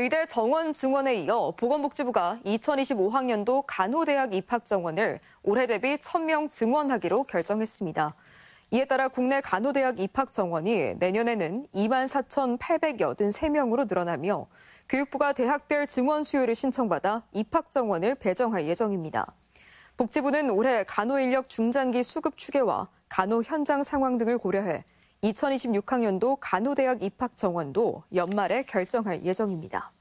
의대 정원 증원에 이어 보건복지부가 2025학년도 간호대학 입학 정원을 올해 대비 1,000명 증원하기로 결정했습니다. 이에 따라 국내 간호대학 입학 정원이 내년에는 24,883명으로 늘어나며 교육부가 대학별 증원 수요를 신청받아 입학 정원을 배정할 예정입니다. 복지부는 올해 간호 인력 중장기 수급 추계와 간호 현장 상황 등을 고려해 2026학년도 간호대학 입학 정원도 연말에 결정할 예정입니다.